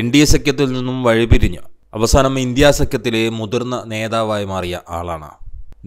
N D A സഖ്യത്തിൽ നിന്നും വഴിപിരിഞ്ഞ് അവസാനം India സഖ്യത്തിലെ മുതിർന്ന നേതാവായി മാറിയ ആളാണ്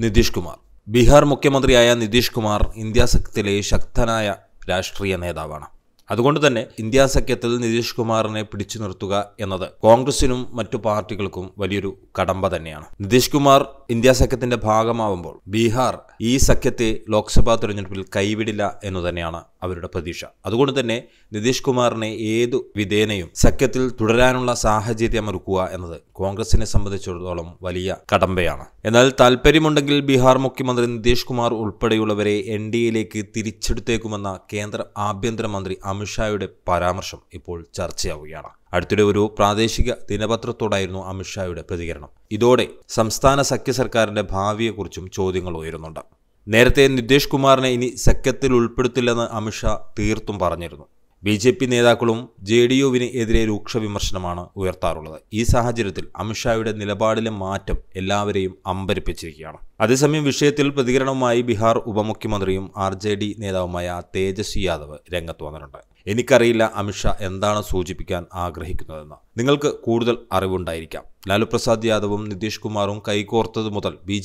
നിതീഷ് കുമാർ ബീഹാർ മുഖ്യമന്ത്രിയായ നിതീഷ് കുമാർ ഇന്ത്യ സഖ്യത്തിലെ ശക്തനായ രാഷ്ട്രീയ നേതാവാണ് അതുകൊണ്ട് തന്നെ ഇന്ത്യ സഖ്യത്തിൽ നിതീഷ് കുമാറിനെ പിടിച്ചു നിർത്തുക എന്നത് കോൺഗ്രസിനും മറ്റു പാർട്ടികൾക്കും വലിയൊരു കടമ്പ തന്നെയാണ് നിതീഷ് കുമാർ ഇന്ത്യ സഖ്യത്തിന്റെ ഭാഗമാവുമ്പോൾ ബീഹാർ ഈ സഖ്യത്തെ ലോക്സഭാ തെരഞ്ഞെടുപ്പിൽ കൈവിടില്ല എന്നു തന്നെയാണ് അവരുടെ പ്രതീക്ഷ അതുകൊണ്ട് തന്നെ നിതീഷ് കുമാറിനെ ഏതു വിധേനയും സഖ്യത്തിൽ തുടരാനുള്ള സാഹചര്യം ഒരുക്കുക എന്നത് കോൺഗ്രസിനെ സംബന്ധിച്ചിടത്തോളം വലിയ കടമ്പയാണ് എന്നാൽ താൽപ്പര്യമുണ്ടെങ്കിൽ ബീഹാർ മുഖ്യമന്ത്രി നിതീഷ് കുമാർ ഉൾപ്പെടെയുള്ളവരെ എൻ ഡി എയിലേക്ക് തിരിച്ചെടുത്തേക്കുമെന്ന കേന്ദ്ര ആഭ്യന്തരമന്ത്രി അമിത്ഷായുടെ പരാമർശം ഇപ്പോൾ ചർച്ചയാവുകയാണ് അടുത്തിടെ ഒരു പ്രാദേശിക ദിനപത്രത്തോടായിരുന്നു അമിത്ഷായുടെ പ്രതികരണം ഇതോടെ സംസ്ഥാന സഖ്യ സർക്കാരിന്റെ ഭാവിയെക്കുറിച്ചും ചോദ്യങ്ങൾ ഉയരുന്നുണ്ട് നേരത്തെ നിതീഷ് കുമാറിനെ ഇനി സഖ്യത്തിൽ ഉൾപ്പെടുത്തില്ലെന്ന് അമിത്ഷാ തീർത്തും പറഞ്ഞിരുന്നു ബി ജെ പി നേതാക്കളും ജെ ഡി യുവിന് എതിരെ രൂക്ഷ വിമർശനമാണ് ഉയർത്താറുള്ളത് ഈ സാഹചര്യത്തിൽ അമിത്ഷായുടെ നിലപാടിലെ മാറ്റം എല്ലാവരെയും അമ്പരിപ്പിച്ചിരിക്കുകയാണ് അതേസമയം വിഷയത്തിൽ പ്രതികരണവുമായി ബീഹാർ ഉപമുഖ്യമന്ത്രിയും ആർ ജെ ഡി നേതാവുമായ തേജസ്വി യാദവ് രംഗത്ത് വന്നിട്ടുണ്ട് എനിക്കറിയില്ല അമിത്ഷാ എന്താണ് സൂചിപ്പിക്കാൻ ആഗ്രഹിക്കുന്നതെന്ന് നിങ്ങൾക്ക് കൂടുതൽ അറിവുണ്ടായിരിക്കാം ലാലു പ്രസാദ് യാദവും നിതീഷ് കുമാറും കൈകോർത്തത് മുതൽ ബി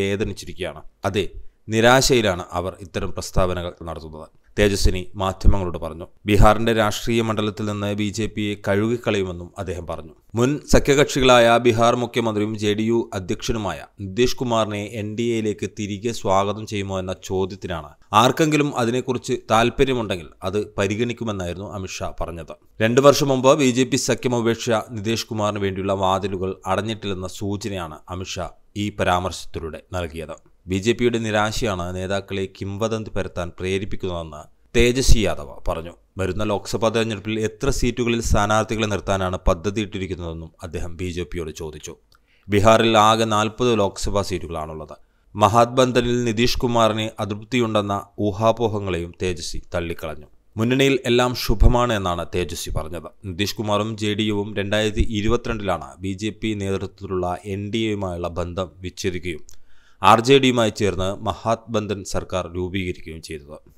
വേദനിച്ചിരിക്കുകയാണ് അതെ നിരാശയിലാണ് അവർ ഇത്തരം പ്രസ്താവനകൾ നടത്തുന്നത് തേജസ്വിനി മാധ്യമങ്ങളോട് പറഞ്ഞു ബീഹാറിന്റെ രാഷ്ട്രീയ മണ്ഡലത്തിൽ നിന്ന് ബി ജെ പിയെ കഴുകിക്കളയുമെന്നും അദ്ദേഹം പറഞ്ഞു മുൻ സഖ്യകക്ഷികളായ ബീഹാർ മുഖ്യമന്ത്രിയും ജെ ഡി യു അധ്യക്ഷനുമായ നിതീഷ് കുമാറിനെ എൻ ഡി എയിലേക്ക് തിരികെ സ്വാഗതം ചെയ്യുമോ എന്ന ചോദ്യത്തിനാണ് ആർക്കെങ്കിലും അതിനെക്കുറിച്ച് താല്പര്യമുണ്ടെങ്കിൽ അത് പരിഗണിക്കുമെന്നായിരുന്നു അമിത്ഷാ പറഞ്ഞത് രണ്ടു വർഷം മുമ്പ് ബി ജെ പി സഖ്യം ഉപേക്ഷിച്ച നിതീഷ് കുമാറിന് വേണ്ടിയുള്ള വാതിലുകൾ അടഞ്ഞിട്ടില്ലെന്ന സൂചനയാണ് അമിത്ഷാ ഈ പരാമർശത്തിലൂടെ നൽകിയത് ബി ജെ പിയുടെ നിരാശയാണ് നേതാക്കളെ കിംവദന്തി പരത്താൻ പ്രേരിപ്പിക്കുന്നതെന്ന് തേജസ്വി യാദവ് പറഞ്ഞു വരുന്ന ലോക്സഭാ തെരഞ്ഞെടുപ്പിൽ എത്ര സീറ്റുകളിൽ സ്ഥാനാർത്ഥികളെ നിർത്താനാണ് പദ്ധതി ഇട്ടിരിക്കുന്നതെന്നും അദ്ദേഹം ബി ജെ പിയോട് ചോദിച്ചു ബീഹാറിൽ ആകെ നാൽപ്പത് ലോക്സഭാ സീറ്റുകളാണുള്ളത് മഹാത്ബന്ധനിൽ നിതീഷ് കുമാറിന് അതൃപ്തിയുണ്ടെന്ന ഊഹാപോഹങ്ങളെയും തേജസ്വി തള്ളിക്കളഞ്ഞു മുന്നണിയിൽ എല്ലാം ശുഭമാണ് എന്നാണ് തേജസ്വി പറഞ്ഞത് നിതീഷ് കുമാറും ജെ ഡി യുവും രണ്ടായിരത്തി ഇരുപത്തിരണ്ടിലാണ് ബി ജെ പി നേതൃത്വത്തിലുള്ള എൻ ഡി എയുമായുള്ള ബന്ധം വിച്ഛേദിക്കുകയും ആർ ജെ ഡിയുമായി ചേർന്ന് മഹാത്ബന്ധൻ സർക്കാർ രൂപീകരിക്കുകയും ചെയ്തത്